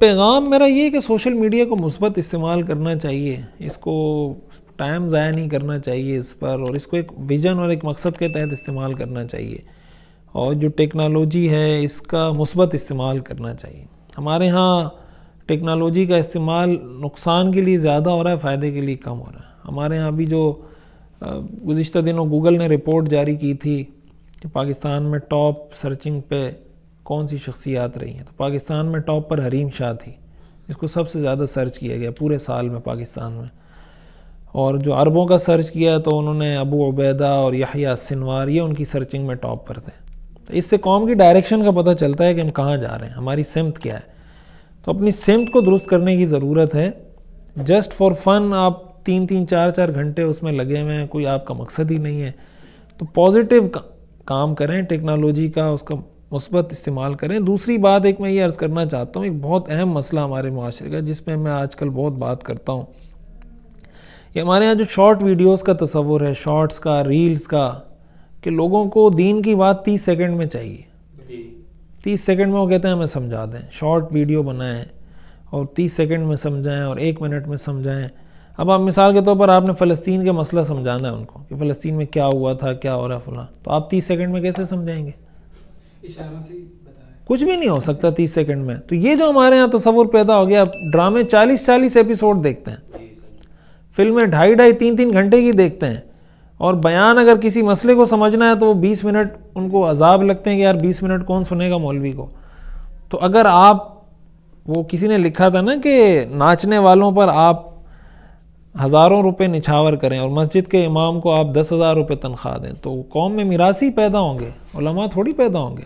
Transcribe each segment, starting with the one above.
पैगाम मेरा ये है कि सोशल मीडिया को मुस्बत इस्तेमाल करना चाहिए इसको टाइम ज़ाया नहीं करना चाहिए इस पर और इसको एक विजन और एक मकसद के तहत इस्तेमाल करना चाहिए और जो टेक्नोलॉजी है इसका मुस्बत इस्तेमाल करना चाहिए हमारे यहाँ टेक्नोलॉजी का इस्तेमाल नुकसान के लिए ज़्यादा हो रहा है फ़ायदे के लिए कम हो रहा है हमारे यहाँ अभी जो गुज्त दिनों गूगल ने रिपोर्ट जारी की थी कि पाकिस्तान में टॉप सर्चिंग पे कौन सी शख्सियात रही हैं तो पाकिस्तान में टॉप पर हरीम शाह थी जिसको सबसे ज़्यादा सर्च किया गया पूरे साल में पाकिस्तान में और जो अरबों का सर्च किया तो उन्होंने अबू उबैदा और यहिया सिनवार ये उनकी सर्चिंग में टॉप पर थे तो इससे कौम की डायरेक्शन का पता चलता है कि हम कहाँ जा रहे हैं हमारी सिमत क्या है तो अपनी सिमत को दुरुस्त करने की ज़रूरत है जस्ट फॉर फन आप तीन तीन चार चार घंटे उसमें लगे हुए हैं कोई आपका मकसद ही नहीं है तो पॉजिटिव का, काम करें टेक्नोलॉजी का उसका मुस्बत इस्तेमाल करें दूसरी बात एक मैं ये अर्ज़ करना चाहता हूँ एक बहुत अहम मसला हमारे माशरे का जिसमें मैं आजकल बहुत बात करता हूँ ये हमारे यहाँ जो शॉर्ट वीडियोस का तस्वुर है शॉर्ट्स का रील्स का कि लोगों को दीन की बात तीस सेकंड में चाहिए तीस सेकंड में वो कहते हैं हमें समझा दें शॉर्ट वीडियो बनाएं और तीस सेकंड में समझाएं और एक मिनट में समझाएं अब आप मिसाल के तौर तो पर आपने फ़लस्तीन का मसला समझाना है उनको कि फ़लस्तीन में क्या हुआ था क्या हो रहा है तो आप तीस सेकेंड में कैसे समझाएँगे कुछ भी नहीं हो सकता तीस सेकंड में तो ये जो हमारे यहाँ तस्वुर पैदा हो गया ड्रामे चालीस चालीस एपिसोड देखते हैं फिल्में ढाई ढाई तीन तीन घंटे की देखते हैं और बयान अगर किसी मसले को समझना है तो वो बीस मिनट उनको अजाब लगते हैं कि यार बीस मिनट कौन सुनेगा मौलवी को तो अगर आप वो किसी ने लिखा था ना कि नाचने वालों पर आप हज़ारों रुपए निछावर करें और मस्जिद के इमाम को आप दस हज़ार रुपये तनख्वाह दें तो कौम में मिरासी पैदा होंगे उलमा थोड़ी पैदा होंगे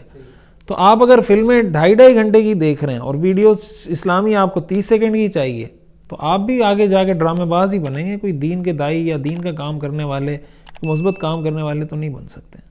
तो आप अगर फिल्में ढाई ढाई घंटे की देख रहे हैं और वीडियो इस्लामी आपको तीस सेकेंड की चाहिए तो आप भी आगे जाके ड्रामेबाज ही बनेंगे कोई दीन के दाई या दीन का काम करने वाले मुस्बत काम करने वाले तो नहीं बन सकते